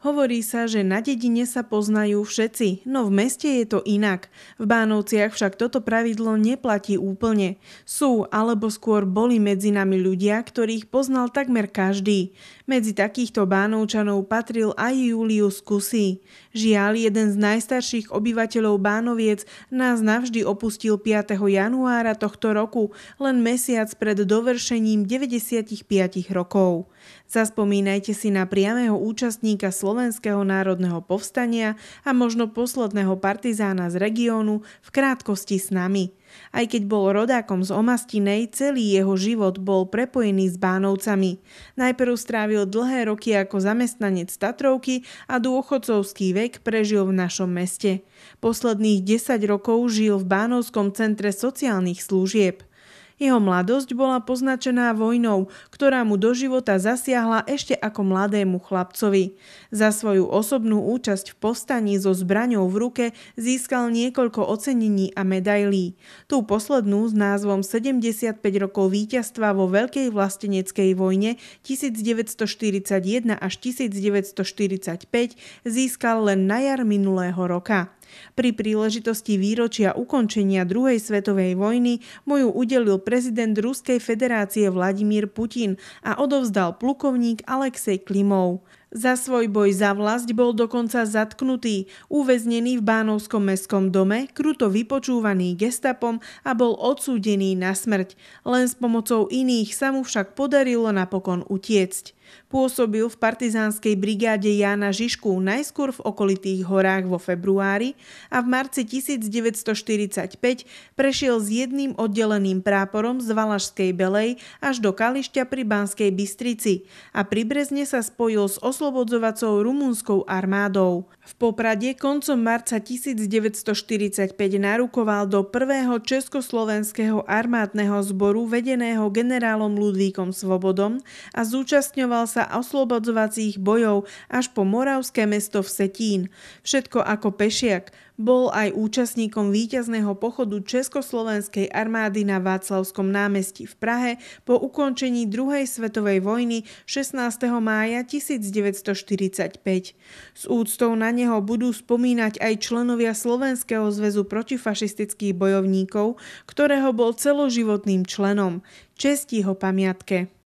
Hovorí sa, že na dedine sa poznajú všetci, no v meste je to inak. V Bánovciach však toto pravidlo neplatí úplne. Sú alebo skôr boli medzi nami ľudia, ktorých poznal takmer každý. Medzi takýchto Bánovčanov patril aj Julius Kusy. Žiaľ, jeden z najstarších obyvateľov Bánoviec nás navždy opustil 5. januára tohto roku, len mesiac pred dovršením 95 rokov. Zaspomínajte si na priamého účastníka Slovenska Slovenského národného povstania a možno posledného partizána z regiónu v krátkosti s nami. Aj keď bol rodákom z Omastinej, celý jeho život bol prepojený s Bánovcami. Najprv strávil dlhé roky ako zamestnanec Tatrovky a dôchodcovský vek prežil v našom meste. Posledných 10 rokov žil v Bánovskom centre sociálnych služieb. Jeho mladosť bola poznačená vojnou, ktorá mu do života zasiahla ešte ako mladému chlapcovi. Za svoju osobnú účasť v povstaní so zbraňou v ruke získal niekoľko ocenení a medailí. Tú poslednú s názvom 75 rokov víťazstva vo Veľkej vlasteneckej vojne 1941 až 1945 získal len na jar minulého roka. Pri príležitosti výročia ukončenia druhej svetovej vojny mu ju udelil prezident Ruskej federácie Vladimír Putin a odovzdal plukovník Alexej Klimov. Za svoj boj za vlast bol dokonca zatknutý, uväznený v Bánovskom mestskom dome, kruto vypočúvaný gestapom a bol odsúdený na smrť. Len s pomocou iných sa mu však podarilo napokon utiecť. Pôsobil v partizánskej brigáde Jána Žišku najskôr v okolitých horách vo februári a v marci 1945 prešiel s jedným oddeleným práporom z Valašskej Belej až do Kališťa pri Banskej Bystrici a pri Brezne sa spojil s oslobodzovacou rumúnskou armádou. V Poprade koncom marca 1945 narukoval do prvého československého armádneho zboru vedeného generálom Ludvíkom Svobodom a zúčastňoval dočkal sa oslobodzovacích bojov až po moravské mesto v Setín. Všetko ako pešiak. Bol aj účastníkom víťazného pochodu Československej armády na Václavskom námestí v Prahe po ukončení druhej svetovej vojny 16. mája 1945. S úctou na neho budú spomínať aj členovia Slovenského zväzu protifašistických bojovníkov, ktorého bol celoživotným členom. Česti ho pamiatke.